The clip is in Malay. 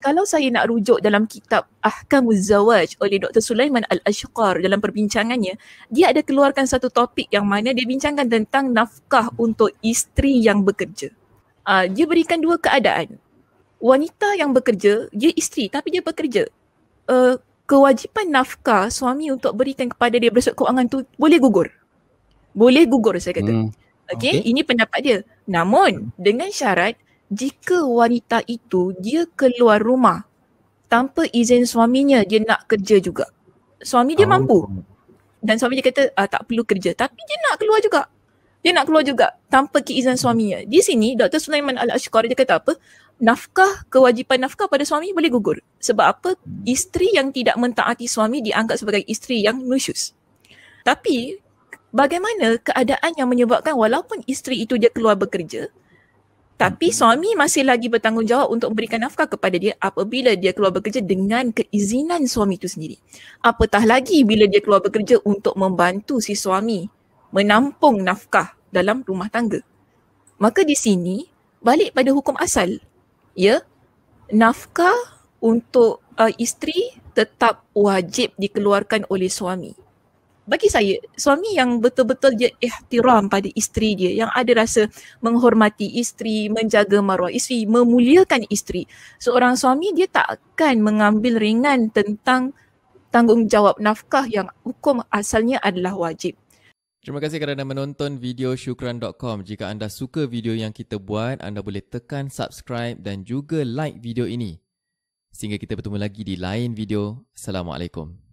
kalau saya nak rujuk dalam kitab Ahkamu Zawaj oleh Dr. Sulaiman Al-Ashqar dalam perbincangannya, dia ada keluarkan satu topik yang mana dia bincangkan tentang nafkah untuk isteri yang bekerja. Uh, dia berikan dua keadaan. Wanita yang bekerja, dia isteri tapi dia bekerja. Uh, kewajipan nafkah suami untuk berikan kepada dia bersuat kewangan tu boleh gugur. Boleh gugur saya kata. Hmm. Okay? okay, ini pendapat dia. Namun, dengan syarat, jika wanita itu dia keluar rumah tanpa izin suaminya dia nak kerja juga. Suami dia oh. mampu. Dan suami dia kata ah, tak perlu kerja tapi dia nak keluar juga. Dia nak keluar juga tanpa keizinan suaminya. Di sini Dr. Sulaiman Al-Ashqar dia kata apa? Nafkah, kewajipan nafkah pada suami boleh gugur. Sebab apa? Isteri yang tidak mentaati suami dianggap sebagai isteri yang nusyus. Tapi bagaimana keadaan yang menyebabkan walaupun isteri itu dia keluar bekerja, tapi suami masih lagi bertanggungjawab untuk memberikan nafkah kepada dia apabila dia keluar bekerja dengan keizinan suami itu sendiri. Apatah lagi bila dia keluar bekerja untuk membantu si suami menampung nafkah dalam rumah tangga. Maka di sini balik pada hukum asal. Ya. Nafkah untuk uh, isteri tetap wajib dikeluarkan oleh suami bagi saya suami yang betul-betul dia ihtiram pada isteri dia yang ada rasa menghormati isteri, menjaga maruah isteri, memuliakan isteri. Seorang suami dia tak akan mengambil ringan tentang tanggungjawab nafkah yang hukum asalnya adalah wajib. Terima kasih kerana menonton video syukran.com. Jika anda suka video yang kita buat, anda boleh tekan subscribe dan juga like video ini. Sehingga kita bertemu lagi di lain video. Assalamualaikum.